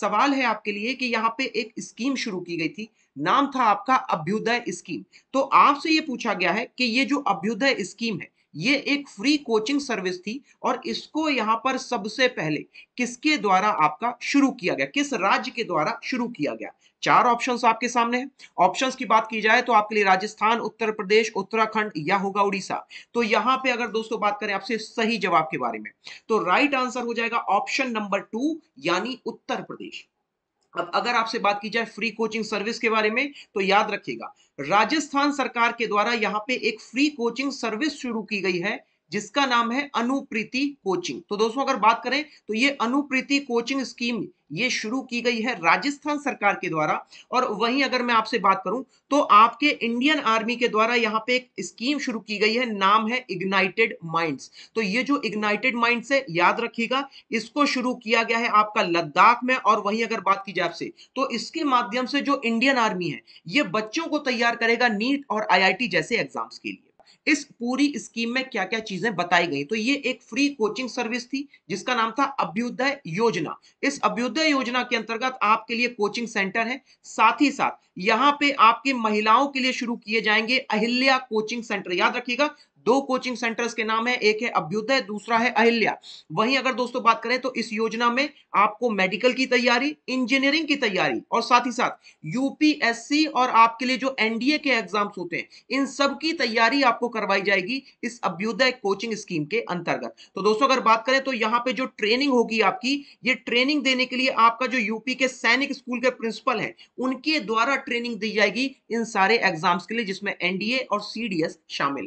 सवाल है आपके लिए कि यहाँ पे एक स्कीम शुरू की गई थी नाम था आपका अभ्युदय स्कीम तो आपसे ये पूछा गया है कि ये जो अभ्युदय स्कीम है ये एक फ्री कोचिंग सर्विस थी और इसको यहां पर सबसे पहले किसके द्वारा आपका शुरू किया गया किस राज्य के द्वारा शुरू किया गया चार ऑप्शंस आपके सामने हैं ऑप्शंस की बात की जाए तो आपके लिए राजस्थान उत्तर प्रदेश उत्तराखंड या होगा उड़ीसा तो यहां पे अगर दोस्तों बात करें आपसे सही जवाब के बारे में तो राइट आंसर हो जाएगा ऑप्शन नंबर टू यानी उत्तर प्रदेश अब अगर आपसे बात की जाए फ्री कोचिंग सर्विस के बारे में तो याद रखिएगा राजस्थान सरकार के द्वारा यहाँ पे एक फ्री कोचिंग सर्विस शुरू की गई है जिसका नाम है अनुप्रीति कोचिंग तो दोस्तों अगर बात करें तो ये अनुप्रीति कोचिंग स्कीम ये शुरू की गई है राजस्थान सरकार के द्वारा और वहीं अगर मैं आपसे बात करूं तो आपके इंडियन आर्मी के द्वारा यहाँ पे एक स्कीम शुरू की गई है नाम है इग्नाइटेड माइंड्स तो ये जो इग्नाइटेड माइंड्स है याद रखिएगा इसको शुरू किया गया है आपका लद्दाख में और वहीं अगर बात की जाए आपसे तो इसके माध्यम से जो इंडियन आर्मी है ये बच्चों को तैयार करेगा नीट और आई जैसे एग्जाम्स के लिए इस पूरी स्कीम में क्या क्या चीजें बताई गई तो ये एक फ्री कोचिंग सर्विस थी जिसका नाम था अभ्युदय योजना इस अभ्युदय योजना के अंतर्गत आपके लिए कोचिंग सेंटर है साथ ही साथ यहाँ पे आपके महिलाओं के लिए शुरू किए जाएंगे अहिल्या कोचिंग सेंटर याद रखिएगा दो कोचिंग सेंटर्स के नाम है एक है अभ्युदय दूसरा है अहिल्या वहीं अगर दोस्तों बात करें तो इस योजना में आपको मेडिकल की तैयारी इंजीनियरिंग की तैयारी और साथ ही साथ यूपीएससी और आपके लिए जो एनडीए के एग्जाम्स होते हैं इन सब की तैयारी आपको करवाई जाएगी इस अभ्युदय कोचिंग स्कीम के अंतर्गत तो दोस्तों अगर बात करें तो यहाँ पे जो ट्रेनिंग होगी आपकी ये ट्रेनिंग देने के लिए आपका जो यूपी के सैनिक स्कूल के प्रिंसिपल है उनके द्वारा ट्रेनिंग दी जाएगी इन सारे एग्जाम्स के लिए जिसमें एनडीए और सी शामिल